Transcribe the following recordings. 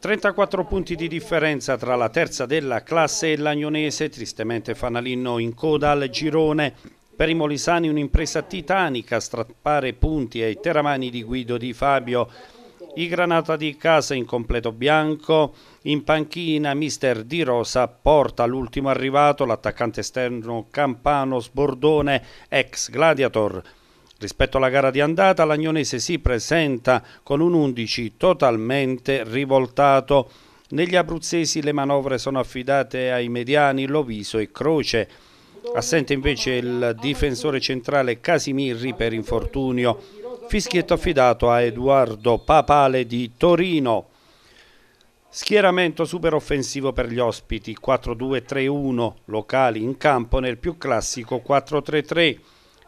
34 punti di differenza tra la terza della classe e l'Agnonese, tristemente Fanalino in coda al girone. Per i molisani un'impresa titanica, strappare punti ai teramani di Guido Di Fabio. I Granata di casa in completo bianco, in panchina mister Di Rosa porta l'ultimo arrivato, l'attaccante esterno Campano Sbordone, ex Gladiator. Rispetto alla gara di andata, l'Agnonese si presenta con un 11 totalmente rivoltato. Negli abruzzesi le manovre sono affidate ai mediani Loviso e Croce. Assente invece il difensore centrale Casimirri per infortunio. Fischietto affidato a Edoardo Papale di Torino. Schieramento super offensivo per gli ospiti, 4-2-3-1, locali in campo nel più classico 4-3-3.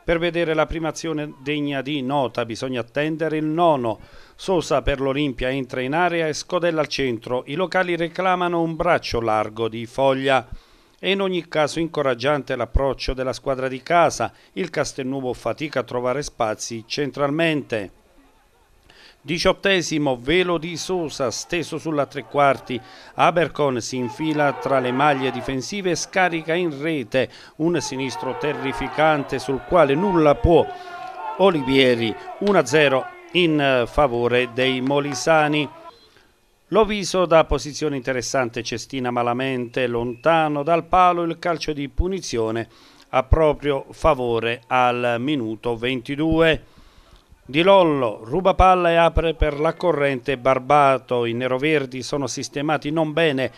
Per vedere la prima azione degna di nota bisogna attendere il nono. Sosa per l'Olimpia entra in area e scodella al centro. I locali reclamano un braccio largo di foglia. E in ogni caso incoraggiante l'approccio della squadra di casa. Il Castelnuovo fatica a trovare spazi centralmente. Diciottesimo velo di Sosa steso sulla tre quarti, Abercon si infila tra le maglie difensive e scarica in rete, un sinistro terrificante sul quale nulla può Olivieri 1-0 in eh, favore dei Molisani. Loviso da posizione interessante cestina malamente lontano dal palo il calcio di punizione a proprio favore al minuto 22. Di Lollo ruba palla e apre per la corrente Barbato, i neroverdi sono sistemati non bene,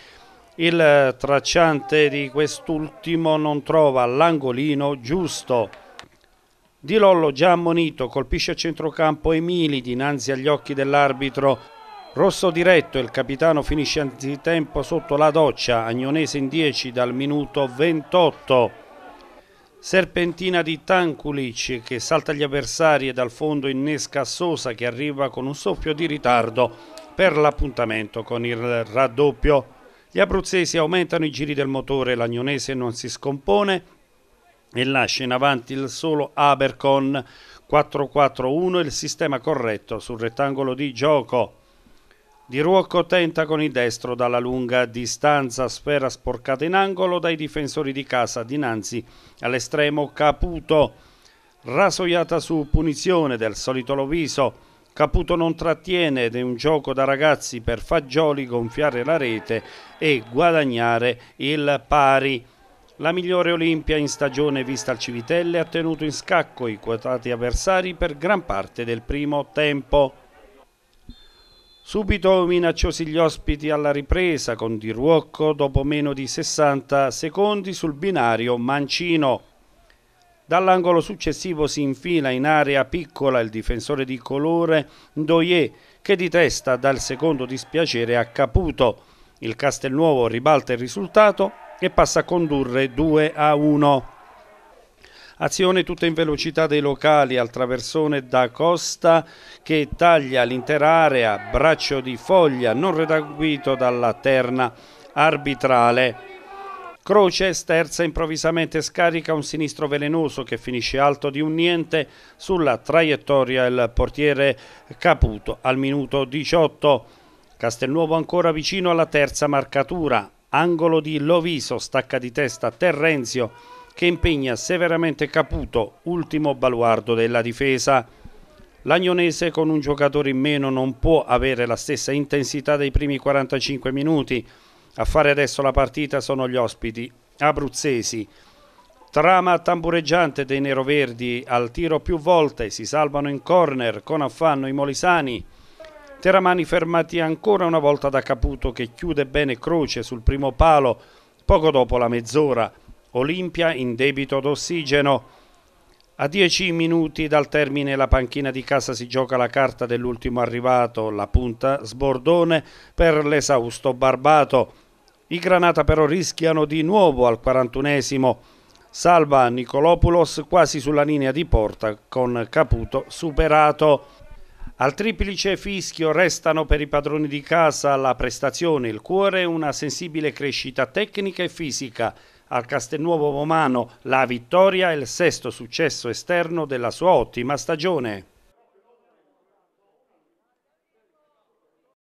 il eh, tracciante di quest'ultimo non trova l'angolino giusto. Di Lollo già ammonito, colpisce a centrocampo Emili dinanzi agli occhi dell'arbitro. Rosso diretto, il capitano finisce anzitempo sotto la doccia, Agnonese in 10 dal minuto 28. Serpentina di Tanculic che salta gli avversari e dal fondo innesca Sosa che arriva con un soffio di ritardo per l'appuntamento con il raddoppio. Gli abruzzesi aumentano i giri del motore, l'agnonese non si scompone e lascia in avanti il solo Abercon 4-4-1 il sistema corretto sul rettangolo di gioco. Di Ruocco tenta con il destro dalla lunga distanza, sfera sporcata in angolo dai difensori di casa dinanzi all'estremo Caputo. Rasoiata su punizione del solito Loviso. Caputo non trattiene ed è un gioco da ragazzi per Fagioli gonfiare la rete e guadagnare il pari. La migliore Olimpia in stagione vista al Civitelle ha tenuto in scacco i quotati avversari per gran parte del primo tempo. Subito minacciosi gli ospiti alla ripresa con Di Ruocco dopo meno di 60 secondi sul binario Mancino. Dall'angolo successivo si infila in area piccola il difensore di colore Ndoye che di testa dal secondo dispiacere a Caputo. Il Castelnuovo ribalta il risultato e passa a condurre 2 a 1. Azione tutta in velocità dei locali al traversone da Costa che taglia l'intera area, braccio di foglia non redaguito dalla terna arbitrale. Croce sterza improvvisamente scarica un sinistro velenoso che finisce alto di un niente sulla traiettoria il portiere Caputo al minuto 18. Castelnuovo ancora vicino alla terza marcatura, angolo di Loviso, stacca di testa Terrenzio che impegna severamente Caputo, ultimo baluardo della difesa. L'Agnonese con un giocatore in meno non può avere la stessa intensità dei primi 45 minuti. A fare adesso la partita sono gli ospiti abruzzesi. Trama tambureggiante dei neroverdi al tiro più volte, si salvano in corner con affanno i molisani. Teramani fermati ancora una volta da Caputo che chiude bene Croce sul primo palo poco dopo la mezz'ora. Olimpia in debito d'ossigeno. A 10 minuti dal termine la panchina di casa si gioca la carta dell'ultimo arrivato, la punta Sbordone per l'esausto Barbato. I Granata però rischiano di nuovo al 41esimo. Salva Nicolopoulos quasi sulla linea di porta con Caputo superato. Al triplice fischio restano per i padroni di casa la prestazione, il cuore, una sensibile crescita tecnica e fisica. Al Castelnuovo Romano la vittoria e il sesto successo esterno della sua ottima stagione.